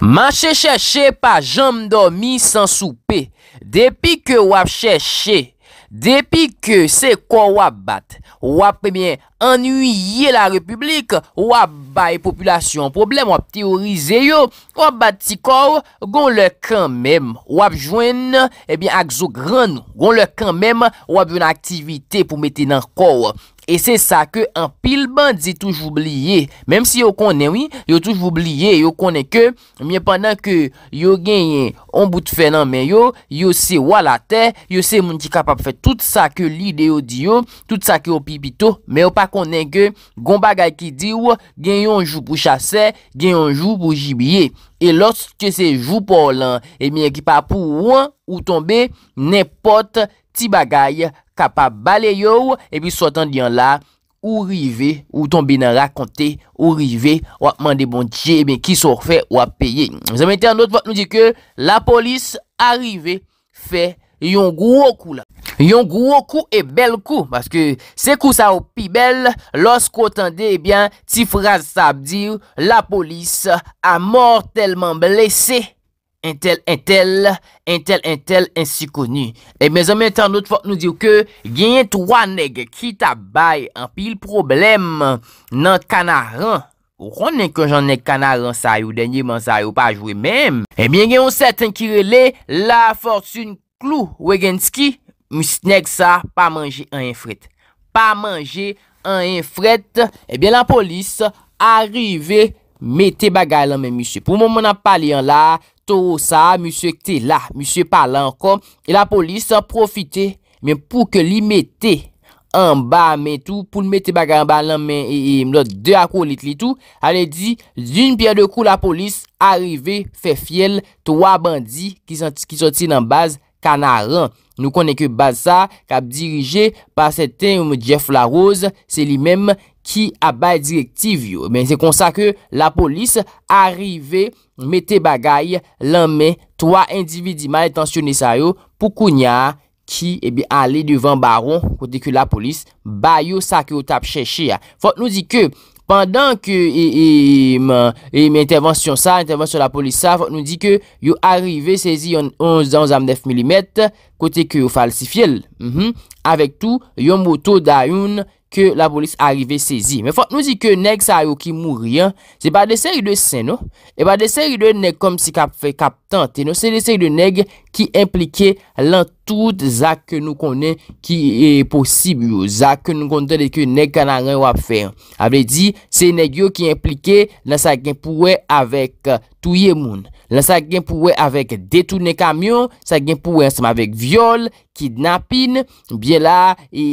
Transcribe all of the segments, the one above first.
Ma chè chè chè pa jom do mi san soupe, depi ke wap chè chè, depi ke se kwa wap bat, wap ennuyye la republik, wap bay populasyon, problem wap teorize yo, wap bat si kwa, goun lè kwa mèm, wap jwen ak zo gran, goun lè kwa mèm, wap yon aktivite pou mette nan kwa wap. E se sa ke an pil ban di touj oubliye. Mem si yo konen, yo touj oubliye. Yo konen ke, mien pandan ke yo genyen an bout fè nan men yo, yo se wala te, yo se moun ki kapap fè tout sa ke lide yo di yo, tout sa ke yo pipito. Men yo pa konen ke, gon bagay ki di ou, genyon jou pou chase, genyon jou pou jibye. E loske se jou pou lan, e eh mien ki pa pou ouan ou tombe, ne pot ti bagay yo. ka pa bale yo ou, epi sotan diyan la, ou rive, ou ton binan rakonte, ou rive, wakman de bon che, e ben ki sor fe, wap peye. Zanmete anot vat nou di ke, la polis a rive, fe yon gwo kou la. Yon gwo kou e bel kou, baske se kou sa ou pi bel, losk otan de, e ben, ti fraz sa ap dir, la polis a mortelman blese. Entel, entel, entel, entel, ensi koni. E mè zon mè tan nou t'fot nou diw ke, gen yon t'wa neg ki tabay an pil problem nan kanaran. Ou konen kon jan neg kanaran sa yo denye man sa yo pa jwè mèm. E bè gen yon setan ki rele la forsun klu we gen t'ski, mous nek sa pa manje an enfret. Pa manje an enfret. E bè la polis arive mette bagay lan mè mousse. Pou moun moun an paliyan la, To sa, misye kte la, misye pa la ankom, e la polis sa profite, men pou ke li mette anba men tou, pou li mette baga anba len men, e mlo de akou lit li tou, ale di, zin piye de kou la polis, arive, fe fiel, towa bandi ki soti nan baz, Kanaren nou konen ke baza kap dirije pa seten ou mou Jeff Larose se li menm ki abay direktiv yo. Men se konsa ke la polis arive mete bagay lanmen towa individima etansyonisayo pou konya ki ebi eh ale devan baron kote ke la polis bayo sa ke ou tap cheshi ya. Fote nou di ke... Pendan ke yon intervensyon sa, intervensyon la polis sa, fote nou di ke yon arrive sezi yon 11-11-9 mm kote ke yon falsifil. Mm-hmm, Avek tou, yon moto da yon ke la polis arrive sezi. Fote nou di ke neg sa yon ki mouri, se ba de seri non? de sen, se ba de seri de neg kom si kap tante, se de seri de neg. Ki implike lan tout zak ke nou konen ki e posib yo. Zak ke nou konen deke nek kanaren wap fe. Able di, se nek yo ki implike la sa gen pouwe avek uh, touye moun. La sa gen pouwe avek detounen kamyon. Sa gen pouwe anseman avek viole, kidnapin. Bien la, e,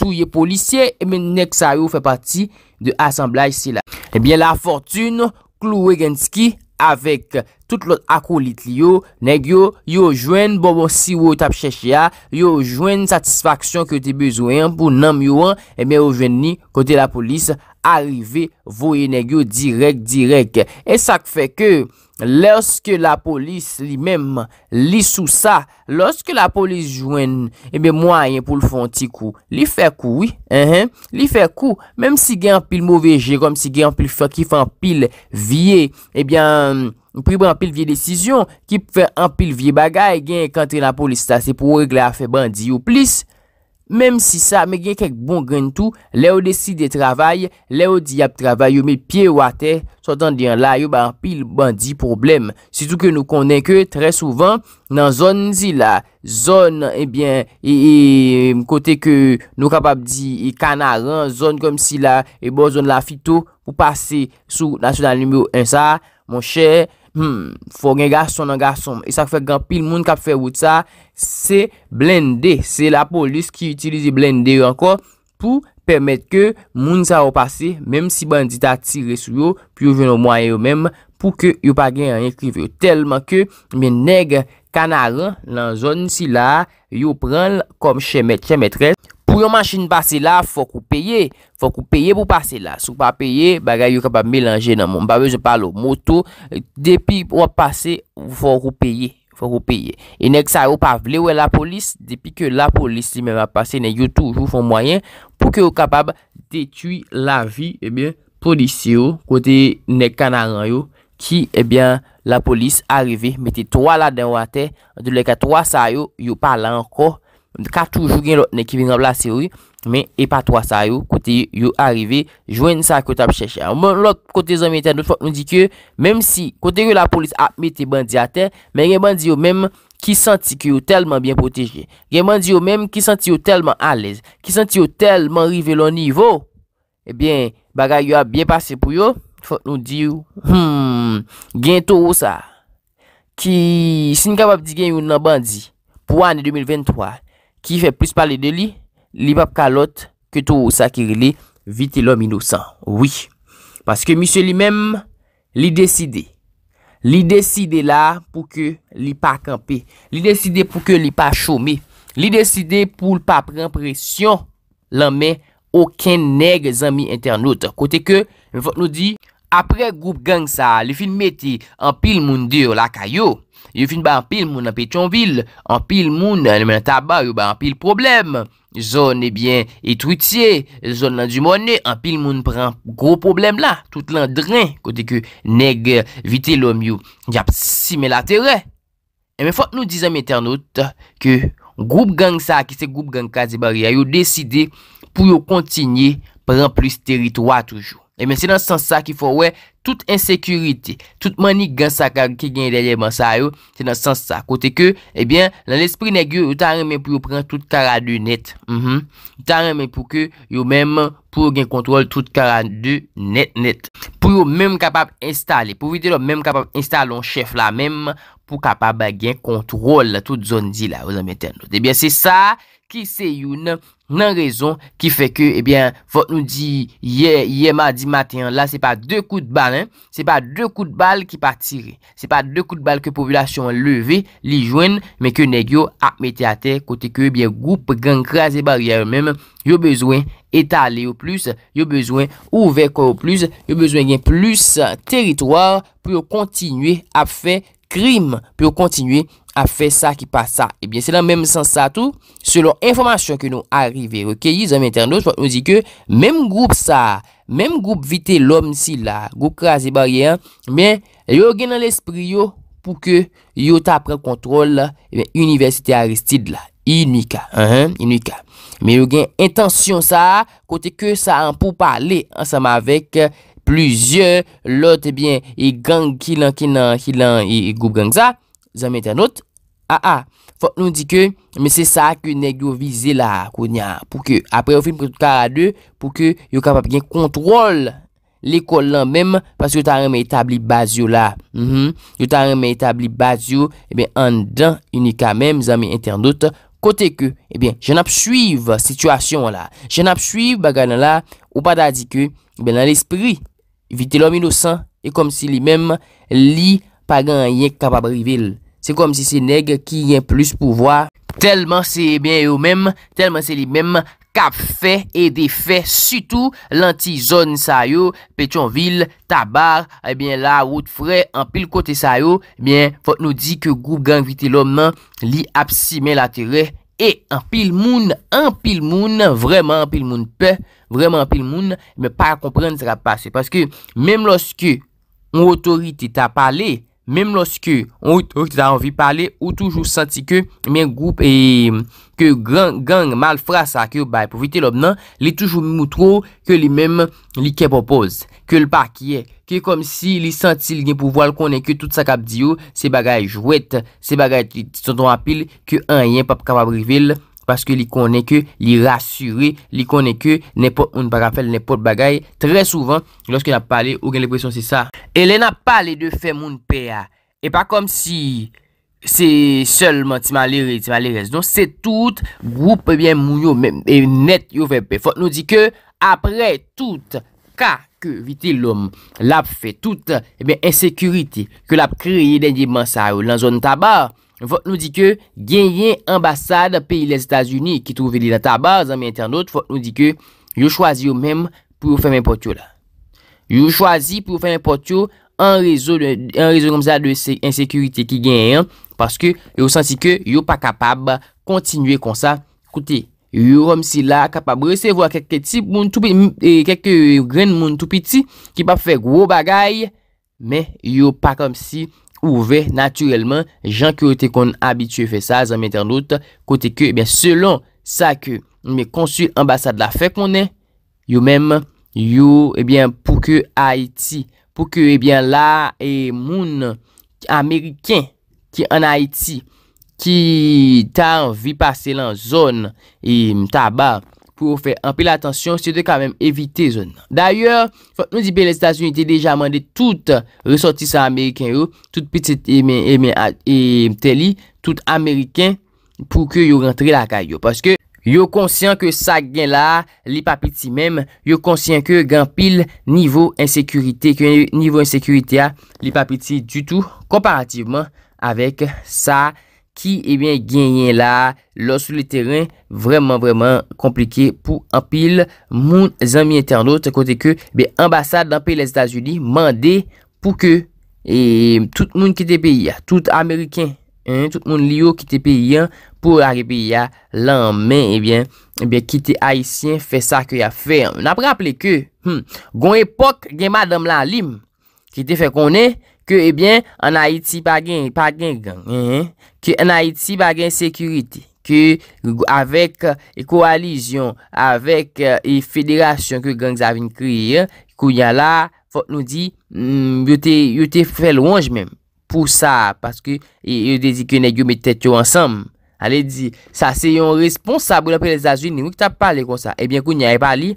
touye polisye. E men nek sa yo fe pati de asembla yisi la. E bien la, Fortun Kluwe Genski. Avèk tout lot akou lit li yo, neg yo, yo jwen bonbon si wot ap chèchè ya, yo jwen satisfaksyon ki yo te bezwen pou nanm yo an, e mè yo jwen ni kote la polis. Arrive voye negyo direk direk E sak fe ke Lorske la polis li mem Li sou sa Lorske la polis jwen Ebe mwayen pou l fonti kou Li fe kou Mem si gen apil mouve je Kom si gen apil fa ki fan apil vie Ebyan eh pribe apil vie desisyon Ki fe apil vie bagay Gen ekantre la polis ta Se pou regle a fe bandi ou plis Mem si sa, me gen kek bon gen tou, le ou desi de travay, le ou di ap travay, yo me pie ou ate, sotan di an la, yo ban pil ban di problem. Si tou ke nou konen ke, tre souvan, nan zon zi la, zon eh e bien, e kote ke nou kapap di e, kanaran, zon kom si la, e bon zon la fito, pou pase sou nasyonal numero 1 sa, mon chè. Hmm, fò gen gason nan gason, e sa fèk gen pil moun kap fè wout sa, se blendè, se la polis ki utilize blendè yo ankon, pou pèmèt ke moun sa wò pasè, mèm si bandita atire sou yo, pi yo ven wò mwa yo mèm, pou ke yon pa gen an yon kriv yo, telman ke men neg kanaran, lan zon si la, yon pren kom chemet, chemetre. Pou yon manchin pase la, fok ou peye, fok ou peye pou pase la. Sou pa peye, bagay yon kapab melanje nan moun. Ba be, yo palo moto, depi ou a pase, fok ou peye, fok ou peye. E neg sa yo pa vle ou e la polis, depi ke la polis si men va pase, nen yon toujou fon mwayen, pou ke yo kapab detui la vi, e ben, polis yo, kote neg kanaran yo, Ki, ebyen, la polis arive, mette 3 bon, la denwa te, de le ka 3 sa yo, yo pa la anko, ka toujou gen lò, ne ki vina la seri, men, e pa 3 sa yo, kote yo arive, jwen sa kote ap chèche. Mwen lò, kote zanmèten, dòt fòk nou di eh kè, mèm si, kote yo la polis ap mette bandi a te, men gen bandi yo mèm, ki santi ki yo telman bien potèjè, gen bandi yo mèm, ki santi yo telman alez, ki santi yo telman rive lò nivò, ebyen, bagay yo ap bien pasè pou yo, Fote nou di ou... Hmm... Gen to ou sa... Ki... Sin ka pap di gen yon nan bandi... Pou ane 2023... Ki fe plis pale de li... Li pap kalot... Ke to ou sa ki rile... Vite lom inousan... Oui... Paske misye li menm... Li deside... Li deside la... Pou ke li pa kampe... Li deside pou ke li pa chome... Li deside pou pa pren presyon... Lan men... Oken neg zami internet... Kote ke... Fote nou di... apre goup gang sa, li fin meti an pil moun dir la kayo, li fin ba an pil moun an petyon vil, an pil moun an men taba, li ba an pil problem, zon ebyen eh etrutye, zon nan di mounne, an pil moun pran gro problem la, tout lan drin, kote ke neg vite lom yo, yap si me la tere. E eh me fote nou dizan me ternote, ke goup gang sa, ki se goup gang kazi bari, a yo deside pou yo kontinye pran plis teritwa toujou. E men, se nan sens sa ki fò wè, tout ensekuriti, tout mani gansakar ki gen lèlèman sa yo, se nan sens sa. Kote ke, e eh ben, nan l'esprit negyo, yo ta remen pou yo pren tout karadu net. Mm-hmm. Yo ta remen pou ke, yo men, pou yo gen kontrol tout karadu net net. Pou yo men kapab installe, pou yo men kapab installe yon chef la men, pou kapab gen kontrol tout zon di la. E eh ben, se sa... Ki se yon nan rezon ki fe ke, ebyen, eh fote nou di ye, ye mardi matin, la se pa de kou de bal, se pa de kou de bal ki pa tire. Se pa de kou de bal ke povilasyon leve, li jwen, me ke negyo ap mette ate, kote ke ebyen, goup gen graze bariyer menm. Yo bezwen etale yo plus, yo bezwen ouvek yo plus, yo bezwen gen plus teritwar pou yo kontinuye ap fe krim, pou yo kontinuye teritwar. A fe sa ki pa sa. Ebyen, se lan menm san sa tou. Selon informasyon ke nou arive. Ok, yi zan menm ten nou. Mwen di ke, menm groub sa. Menm groub vite lom si la. Groub krasi bari an. Ebyen, yo gen nan l'esprit yo. Pou ke yo ta apre kontrol la. Ebyen, eh universite Aristide la. Inika. An, an, uh-huh, inika. Menm yo gen, intansyon sa. Kote ke sa an pou pale. Ansama vek. Euh, Plüzyon. Lot ebyen, eh i gang ki lan ki nan ki lan. I groub gang sa. A. Zame internote, a a, fok nou di ke, me se sa ke negdo vize la, pou ke, apre ou fin prit ka a de, pou ke yo kapap gen kontrol l'ekol lan menm, paske yo ta reme etabli bazyo la, mm-hmm. yo ta reme etabli bazyo, e ben andan, yon e kamem, zame internote, kote ke, e ben, jen ap suive situasyon la, jen ap suive bagan la, ou pa da di ke, e ben, nan l'espri, evite l'omino san, e kom si li menm, li pagan yon kapap rive l. Se kom si se neg ki yon plus pou vwa. Telman se e ben yo menm. Telman se li menm kap fey e defey. Sutou lanti zon sa yo. Petyonvil, Tabar, e ben la Woutfrey. An pil kote sa yo. E ben fote nou di ke goup gang vitil omen. Li apsi men la tere. E an pil moun. An pil moun. Vreman an pil moun pe. Vreman an pil moun. Me pa komprende sa rap pase. Paske menm loske mwotorite ta paley. Mem loske ou te ta anvi pale, ou toujou santi ke men goup e ke gang mal frasa a ke ou bay pouvite lop nan, li toujou mou tro ke li men li ke popoz, ke l pa kiye, ke kom si li santi li gen pou voal konen ke tout sa kap diyo, se bagay jwet, se bagay titon apil, ke an yen pap kamabri vil. Paske li konen ke li rasyure, li konen ke ne pot moun bagay fèl, ne pot bagay. Trè souvan, lòske nap pale, ou gen le presyon se sa. E le nap pale de fè moun pe a. E pa kom si se solman ti malire, ti malirez. Non se tout groupe eh moun yo, net yo fè pe. Fòt nou di ke apre tout ka ke vitil lom, lap fè tout ensekurite eh ke lap kreye den di mansa yo lan zon tabar. Vot nou di ke genyen ambasade peyi les Etats-Unis ki trouve li data baz, amè internot, vot nou di ke yo chwazi yo mèm pou yo fè mè potyo la. Yo chwazi pou yo fè mè potyo an rezo kom sa de insékurite ki genyen paske yo sansi ke yo pa kapab kontinuè kon sa. Koutè, yo romsi la kapab rese vwa kekke ti moun toupiti e, kekke gren moun toupiti ki pa fè gwo bagay mè yo pa kom si Ouve, naturelman, jan ki wote kon abitue fe sa, zan mwen ten lout, kote ke, ebyen, selon sa ke mwen konsul ambasade la fe konen, yo men, yo, ebyen, eh pou ke Haiti, pou ke, ebyen, eh la, e moun, Ameriken, ki an Haiti, ki tan vi pase lan zon, e mta mm, ba, pou ou fe ampil atensyon se de kamem evite zon nan. D'ayor, fote nou di pe le Stasyonite deja mande tout resotisa Ameriken yo, tout petit et telit, tout Ameriken pou ke yo rentre la kay yo. Paske yo konsyen ke sa gen la, li papiti mem, yo konsyen ke gen pil nivou ensekurite, ke nivou ensekurite a li papiti du tou, komparativeman avek sa gen. qui est eh bien gagné là sur le terrain vraiment vraiment compliqué pour un pile mon amis internautes côté que l'ambassade ambassade d'un pays les États-Unis demandé pour que et eh, tout le monde qui était pays tout américain hein, tout le monde qui était pays hein, pour arriver à l'emmen, et bien, et eh bien, quitter Haïtien, fait ça qu'il a fait. On pas rappelé que, bon hmm, époque, a madame la qui était fait qu'on est, Ke ebyen, eh an Aiti pa gen, pa gen gang. Ke an Aiti pa gen sekurite. Ke avek e eh, koalizyon, avek e eh, federasyon ke gang zavin kreye. Kou nyan la, fote nou di, yote fèl hmm, wange men. Pou sa, paske yote di ke negyo metet yo ansam. Ale di, sa se yon responsabou la prezazouni, mou ki ta pale kon sa. Ebyen, kou nyan e bali,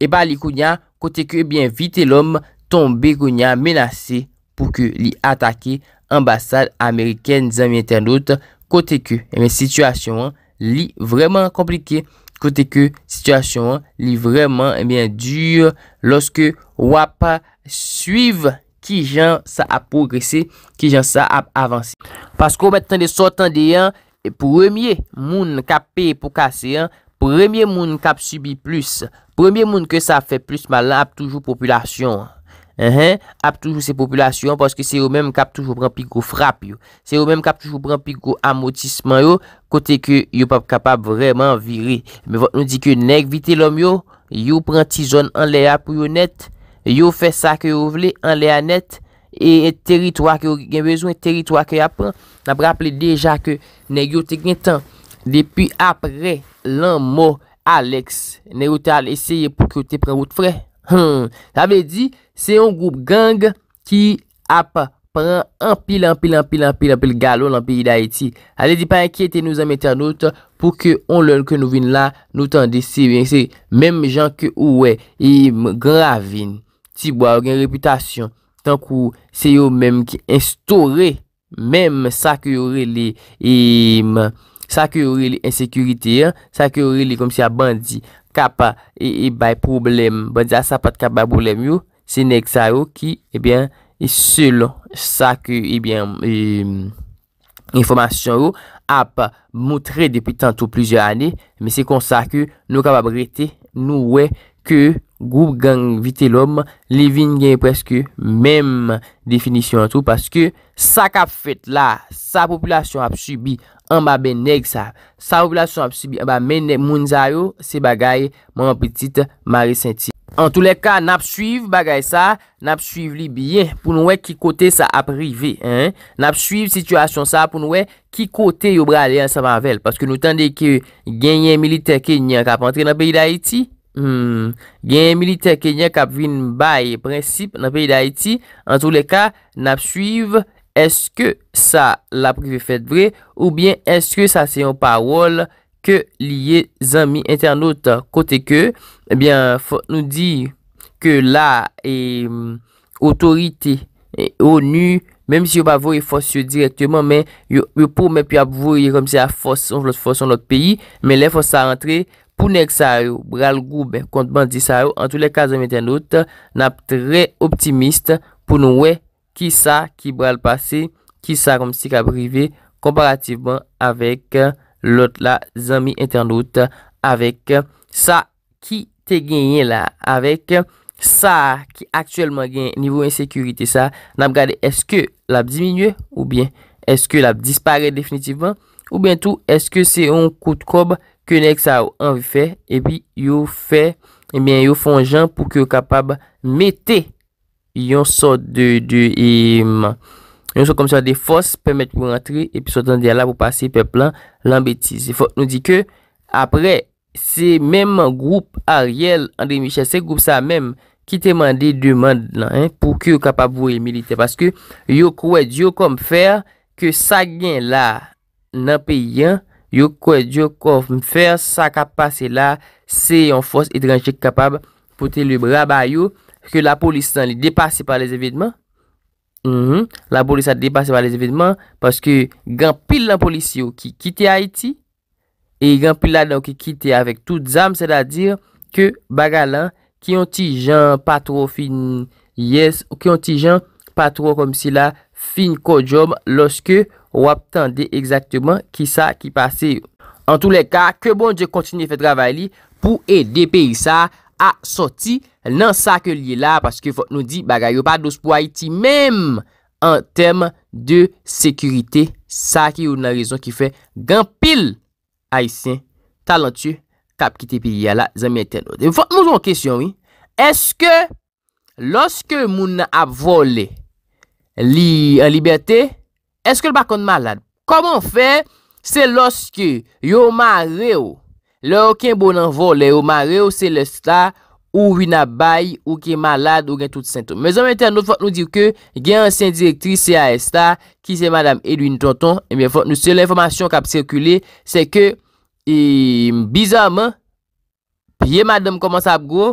e bali kou nyan, kote ke ebyen vite lom tombe kou nyan menase yon. pou ke li atake ambasade Ameriken zami internet kote ke eh situasyon li vreman komplike kote ke situasyon li vreman eh dure loske wapa suive ki jan sa ap progresse ki jan sa ap avanse pasko metten de sotan de yan e premye moun kap pe pou kase premye moun kap subi plus premye moun ke sa fe plus malap toujou populasyon Ape toujou se populasyon Paske se yo mèm kap toujou pran pi kou frap yo Se yo mèm kap toujou pran pi kou amotisman yo Kote ke yo pap kapap vreman viri Me vot nou di ke nek vite lom yo Yo pran ti zon an lea pou yo net Yo fe sa ke yo vle an lea net e, e teritwa ke yo gen bezou E teritwa ke yo pran Napraple deja ke nek yo te gen tan Depi apre lan mo Alex Ne yo te al eseye pou ke yo te pran vout fre Hmm, tabè di, se yon goup gang ki ap pran anpil, anpil, anpil, anpil, anpil galon anpil da eti. Ale di pa ankyete nou zanmète anout pou ke on lòl ke nou vin la, nou tan desi. Mèm jan ke ouè, im gravin, ti bo a gen reputasyon, tankou se yo mèm ki instore mèm sa ke yore li, im sa ke yore li ensekurite, sa ke yore li kom si a bandi. kapa e bay poublem, bon dja sa pat kapa bay poublem yo, se nek sa yo ki, ebyen, eh e selon sa ki, ebyen, eh e, informasyon yo, ap motre depi tantou plizye ane, me se konsa ki, nou kababrete, nou we, ki, goup gang vite lom, li vin gen preske, mem definisyon an tou, paske, sa kap fet la, sa poplasyon ap subi, An ba ben neg sa. Sa ou vlasyon ap si bi. An ba men ne moun zayou. Se bagay moun petit Marisinti. An tou le ka nap suiv bagay sa. Nap suiv li biye. Poun wè ki kote sa ap rive. Nap suiv situasyon sa. Poun wè ki kote yo brale an sa mavel. Paske nou tende ki genye milite kenye kap antre nan peyi da iti. Hmm, genye milite kenye kap vin baye. Prensip nan peyi da iti. An tou le ka nap suiv kwenye. eske sa la privi fèt vre, ou bien eske sa se yon parol ke liye zami internet kote ke, ebyen eh nou di ke la eh, otorite eh, ONU, menm si yo pa vori fòs yo direktyèman, men yo pou men pi ap vori kom se yon fòs yon lòt peyi, men lè fòs sa rentre, pou nek sa yo bral goube kont bandi sa yo, an tou le kaze zami internet, nap tre optimist pou nou wey Ki sa ki bral pase, ki sa kom si ka brive, komparativeman avèk euh, lòt la zami internet avèk euh, sa ki te genye la, avèk euh, sa ki aktuelman genye nivou ensekurite sa. Nam gade, eske la bdiminye ou bien eske la bdispare definitivman, ou bien tou eske se yon koutkob kene ksa ou anvi fè, epi yon fè, epi yon fonjan pou ki yon kapab mette, yon sot de e, mm, yon sot kom sa de fos pemet pou rentri, epi sot an de ala pou pase pe plan lan betize, fote nou di ke apre, se mem group Ariel André Michel se group sa mem, ki temande demande lan, pou ki yo kapabou e milite, paske yo kouè diyo kom fèr, ke sa gen la nan pe yon yo kouè diyo kom fèr sa kapase la, se yon fos etranjik kapab, pote le braba yo ke la polis sa li depase pa les evidman, mm-hmm. la polis sa depase pa les evidman, paske gampil la polis yo ki kite Haiti, e gampil la nou ki kite avek tout zam, se da dir ke bagalan, ki yon ti jan patro fin yes, ou ki yon ti jan patro kom si la fin kodjom, loske wap tande exakteman ki sa ki pase. An tou le ka, ke bon di kontine fe travay li, pou e depi sa a soti, nan sa ke liye la, paske fote nou di, baga yo pa dos pou Haiti, mem, an tem de sekurite, sa ki yo nan rezon ki fe, gan pil, Haitien, talentu, kap ki te pi liye la, zanmye ten. Fote mou zon kesyon, eske, loske moun nan ap vole, li, an liberte, eske l bakon malad? Koman fe, se loske, yo ma reo, le okien bon nan vole, yo ma reo, se lesta, Ou wina bay, ou ki malade, ou gen tout sentom. Me zon men ten not fote nou dir ke gen ansyen direktri C.A.S. ta ki se madame Edwin Tonton. E eh mwen fote nou se l'informasyon kap sekule se ke bizanman piye madame koman sa ap go,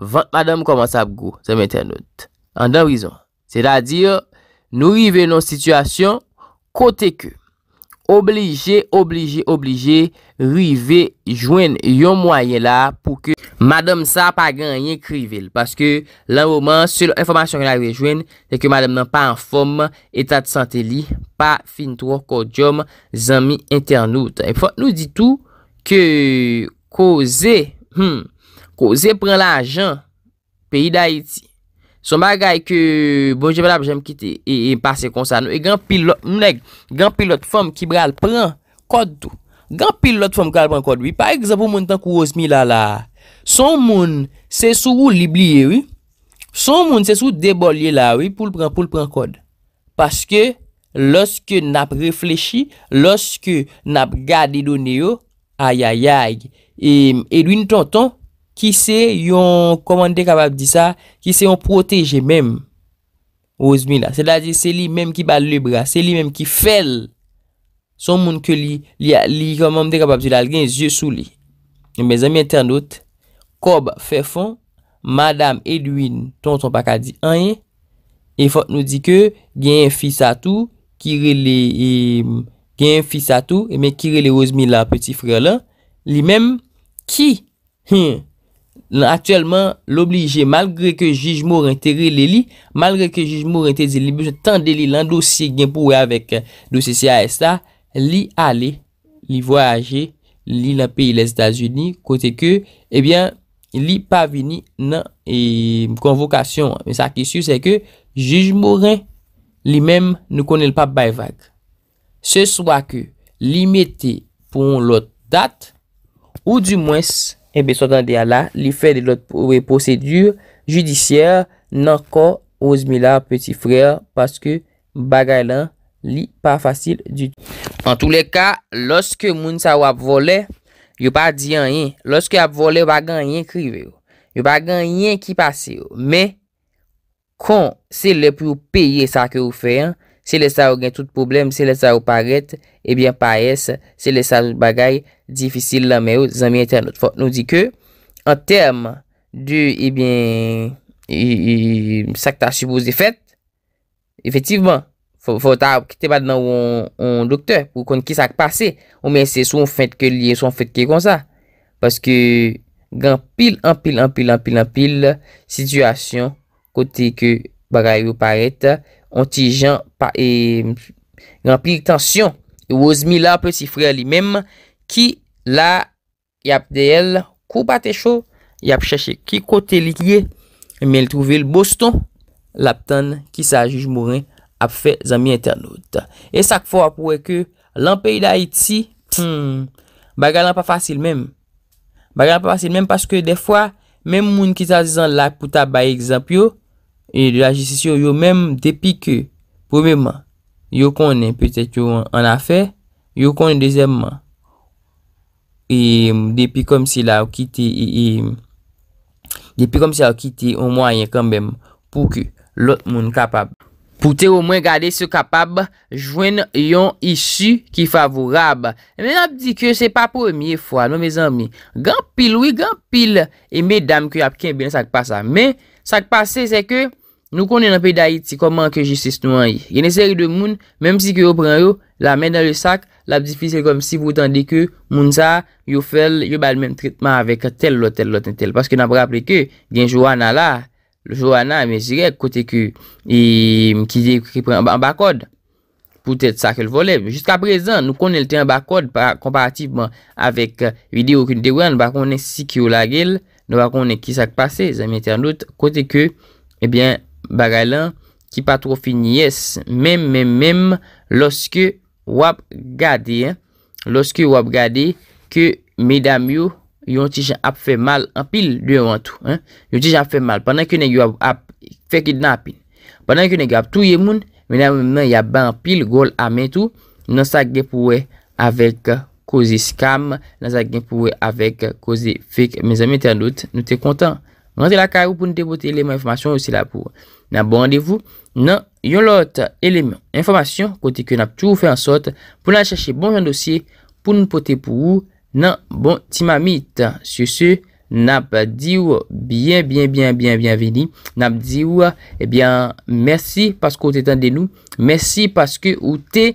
vant madame koman sa ap go. Zon men ten not. Andan wizon. Se la dir nou rive non situasyon kote ke oblije, oblije, oblije. rive jwen yon mwaye la pou ke madam sa pa ganyen krivel paske lan woman se lo informasyon yon a rive jwen se ke madam nan pa an fom etat sante li pa fin tro kod jom zami internout e fote nou di tou ke koze hmm, koze pren la ajan peyi da iti son bagay ke bonje vlap jen mkite e, e pase konsa nou e gen pilot mnèk gen pilot fom ki bral pren kod tou Gan pilot fòm kalp an kòd, wè. Wi. Par ekzapò moun tan kou rozmi la la. Son moun se sou libliye, wè. Wi. Son moun se sou debolye la, wè. Wi, Poul pran kòd. Paske, loske nap reflechi, loske nap gadi donye yo, ayayay. E dwi nton ton, ki se yon, koman de kabab di sa, ki se yon proteje mèm. Rozmi la. Se la di, se li mèm ki bal lebra. Se li mèm ki fèl. Son moun ke li, li yon moun de kapap zilal gen yon zye sou li. Yon bezan mwen ten dote, Kob Fefon, Madame Edwin Tontonpakadi Anye, yon fote nou di ke, gen yon fis atou, kire li, gen yon fis atou, men kire li Rosemilla, peti frel la, li men ki, li atuelman l'oblige, malgre ke jijmou rentere li li, malgre ke jijmou rentere li, li bese tan de li lan dosye gen pou we avèk, dosye si a esta, Li ale, li voyaje, li la peyi le Stasiuni, kote ke, ebyen, li pa vini nan e, konvokasyon. Sa kisyu se ke, juj mouren, li menm nou konel pa bayvak. Se swa ke, li mette pon lot dat, ou du mwens, ebyen, so dan de ala, li fe de lot pouwe posedur judisyer nan kon ozmila peti freyar, paske bagay lan konvokasyon. Li pa fasil du di. An tou le ka, loske moun sa ou ap vole, yo pa di an yin. Loske ap vole, bagan yin krive yo. Yo bagan yin ki pase yo. Me, kon, se le pou peye sa ke ou fe, se le sa ou gen tout problem, se le sa ou paret, ebyen pa es, se le sa bagay difisil la me yo, zan miye ten notfot nou di ke, an term, du, ebyen, e, e, e, sakta shibouze fet, efetivman, Fou ta kite pa nan woun doktor pou kon ki sak pase. Ou men se sou woun fèt ke liye, sou woun fèt ke kon sa. Paske gan pil, an pil, an pil, an pil, an pil, sityasyon kote ke bagay wou parete, ontijan, e, gan pil tansyon. Wou zmi la, pè si frè li mem, ki la yap de el, kou batè chou, yap chèche ki kote liye, men l'trouve l'boston, lap tan ki sa juj mouren, Fè zanmè internot E sak fò ap wè kè Lampè y da it si hmm, Bagalè pa fasil mèm Bagalè pa fasil mèm Paskè de fò Mèm moun ki ta zan lak Pouta bay ekzamp yo E de la jistisyon yo mèm Depi kè Pou mèm Yo konè Petè yo an a fè Yo konè de zèm E depi kom si la w kiti e, e, Depi kom si la w kiti O mwayen kambèm Pou kè Lot moun kapab pou te ou mwen gade sou kapab jwen yon issu ki favorab. E men ap di ke se pa pwemi e fwa, nou me zan mi, gampil, wii gampil, e men dam ki ap ken ben sak pasa. Men, sak pase se ke nou konen an pe dayi ti koman ke jistis nou an yi. Geneseri de moun, menm si ke yo pran yo, la men dan le sak, la bdifi se kom si voutan de ke moun sa, yo fel, yo bal men tritman avek tel lotel loten tel. Paske nan pran ap li ke genjou an ala, Le jou anan, me zirek, kote ke ki pre an ba kode. Poutet sa ke l volev. Jiska prezan, nou konel te an ba kode, komparatifman avek euh, video ki nou dewen, nou bakon ne siki ou la gel, nou bakon ne ki sak pase, zanmite an dout, kote ke, ebyen, eh bagay lan, ki patro finiyes, mem, mem, mem, loske wap gade, loske wap gade, ke medam yo, yon ti jen ap fe mal apil yon ti jen ap fe mal pandan ki yon ap fe kidnapin pandan ki yon ap touye moun yon ap ban apil, gol ame tou nan sa ge pou we avek kozi skam nan sa ge pou we avek kozi fek mèzèmète an dout, nou te kontan nan te lakay ou pou nou te bote elemen informasyon ou se la pou nan bon randevou nan yon lot elemen informasyon kote ki yon ap tou ou fe ansot pou nan chèche bon jen dosye pou nou pote pou ou Nan, bon, ti mami, tan, sou sou, nan pa di ou, bien, bien, bien, bien, bienveni, nan pa di ou, ebyen, eh mersi, paskou te tan denou, mersi, paske ou te,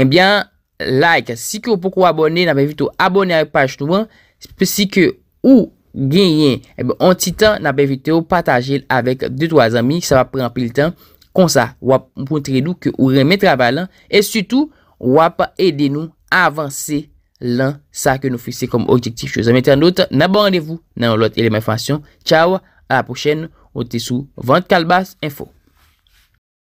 ebyen, eh like, si ke ou pokou abone, nan pa evite ou abone ak page nou an, spesi ke ou genyen, ebyen, eh an ti tan, nan pa evite ou pataje avèk de to az ami, sa va pranpil tan, konsa, wap, mpontre nou ke ou reme trabalan, e sütou, wap, edenou, avansi. lan sa ke nou fise kom objektif chou zanmete an lot, nan bon randevou nan lot eleman fasyon, chow a aposhen, o tesou, vant kalbas info